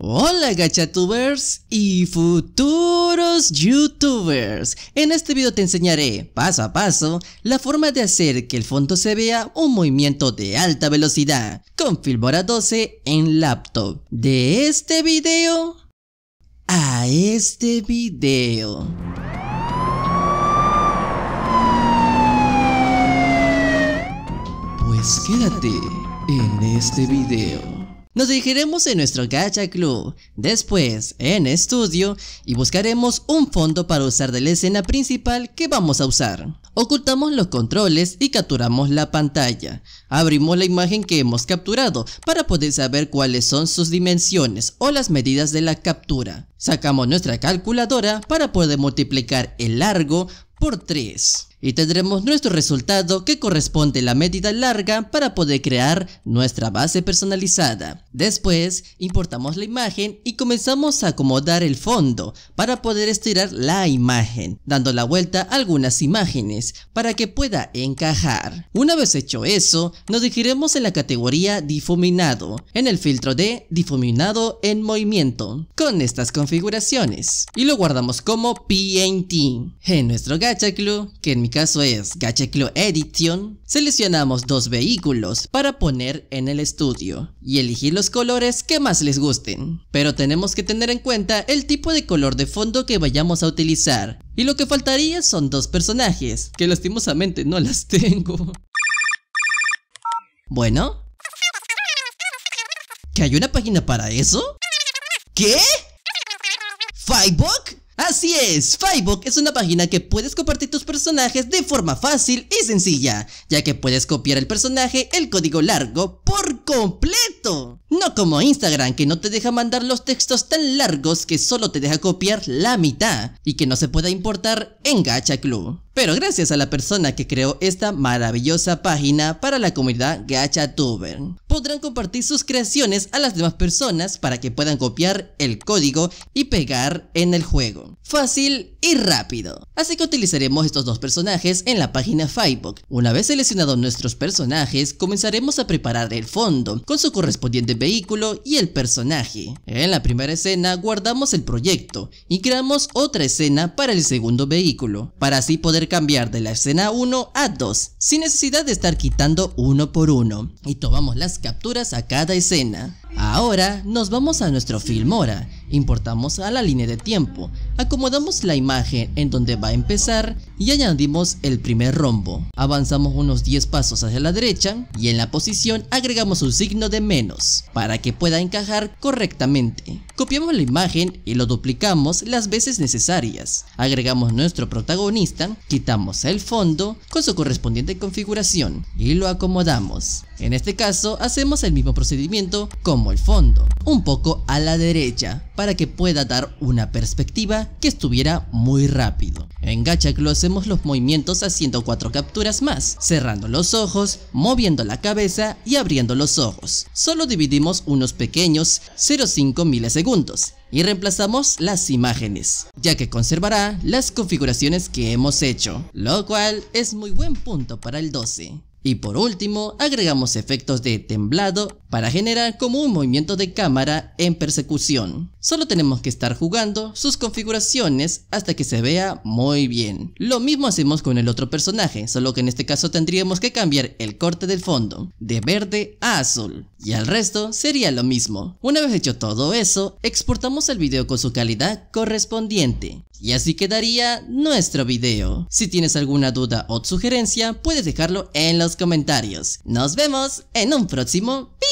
Hola gachatubers y futuros youtubers. En este video te enseñaré paso a paso la forma de hacer que el fondo se vea un movimiento de alta velocidad con Filmora 12 en laptop. De este video a este video. Pues quédate en este video. Nos dirigiremos en nuestro Gacha Club, después en estudio y buscaremos un fondo para usar de la escena principal que vamos a usar. Ocultamos los controles y capturamos la pantalla. Abrimos la imagen que hemos capturado para poder saber cuáles son sus dimensiones o las medidas de la captura. Sacamos nuestra calculadora para poder multiplicar el largo por 3 y tendremos nuestro resultado que corresponde a la medida larga para poder crear nuestra base personalizada. Después importamos la imagen y comenzamos a acomodar el fondo para poder estirar la imagen, dando la vuelta a algunas imágenes para que pueda encajar. Una vez hecho eso, nos dirigiremos en la categoría difuminado, en el filtro de difuminado en movimiento, con estas configuraciones y lo guardamos como PNT en nuestro Gacha Club que en mi caso es Gacheclo Edition, seleccionamos dos vehículos para poner en el estudio y elegir los colores que más les gusten. Pero tenemos que tener en cuenta el tipo de color de fondo que vayamos a utilizar. Y lo que faltaría son dos personajes, que lastimosamente no las tengo. Bueno. ¿Que hay una página para eso? ¿Qué? ¿Fivebook? Así es, Facebook es una página que puedes compartir tus personajes de forma fácil y sencilla, ya que puedes copiar el personaje el código largo por completo. No como Instagram que no te deja mandar los textos tan largos que solo te deja copiar la mitad y que no se pueda importar en Gacha Club. Pero gracias a la persona que creó esta maravillosa página para la comunidad GachaTuber. Podrán compartir sus creaciones a las demás personas para que puedan copiar el código y pegar en el juego. Fácil y rápido. Así que utilizaremos estos dos personajes en la página Firebook. Una vez seleccionados nuestros personajes, comenzaremos a preparar el fondo con su correspondiente vehículo y el personaje. En la primera escena guardamos el proyecto y creamos otra escena para el segundo vehículo, para así poder cambiar de la escena 1 a 2, sin necesidad de estar quitando uno por uno. Y tomamos las capturas a cada escena. Ahora nos vamos a nuestro Filmora, importamos a la línea de tiempo, acomodamos la imagen en donde va a empezar y añadimos el primer rombo. Avanzamos unos 10 pasos hacia la derecha y en la posición agregamos un signo de menos para que pueda encajar correctamente. Copiamos la imagen y lo duplicamos las veces necesarias. Agregamos nuestro protagonista, quitamos el fondo con su correspondiente configuración y lo acomodamos. En este caso hacemos el mismo procedimiento como el fondo, un poco a la derecha para que pueda dar una perspectiva que estuviera muy rápido. En Gachaclo hacemos los movimientos haciendo cuatro capturas más, cerrando los ojos, moviendo la cabeza y abriendo los ojos. Solo dividimos unos pequeños 0,5 milisegundos y reemplazamos las imágenes, ya que conservará las configuraciones que hemos hecho, lo cual es muy buen punto para el 12. Y por último, agregamos efectos de temblado para generar como un movimiento de cámara en persecución. Solo tenemos que estar jugando sus configuraciones hasta que se vea muy bien. Lo mismo hacemos con el otro personaje, solo que en este caso tendríamos que cambiar el corte del fondo, de verde a azul y al resto sería lo mismo. Una vez hecho todo eso, exportamos el video con su calidad correspondiente. Y así quedaría nuestro video. Si tienes alguna duda o sugerencia, puedes dejarlo en los comentarios. Nos vemos en un próximo video.